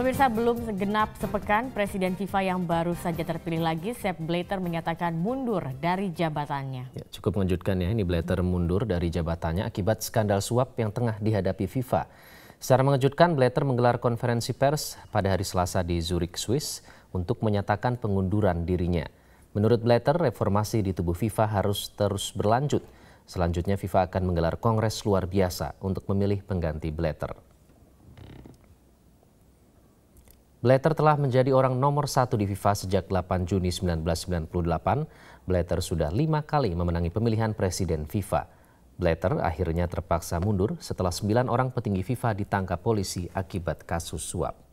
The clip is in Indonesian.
Pemirsa belum segenap sepekan, Presiden FIFA yang baru saja terpilih lagi, Sepp Blatter menyatakan mundur dari jabatannya. Ya, cukup mengejutkan ya, ini Blatter mundur dari jabatannya akibat skandal suap yang tengah dihadapi FIFA. Secara mengejutkan, Blatter menggelar konferensi pers pada hari Selasa di Zurich, Swiss untuk menyatakan pengunduran dirinya. Menurut Blatter, reformasi di tubuh FIFA harus terus berlanjut. Selanjutnya FIFA akan menggelar kongres luar biasa untuk memilih pengganti Blatter. Blatter telah menjadi orang nomor satu di FIFA sejak 8 Juni 1998. Blatter sudah lima kali memenangi pemilihan presiden FIFA. Blatter akhirnya terpaksa mundur setelah sembilan orang petinggi FIFA ditangkap polisi akibat kasus suap.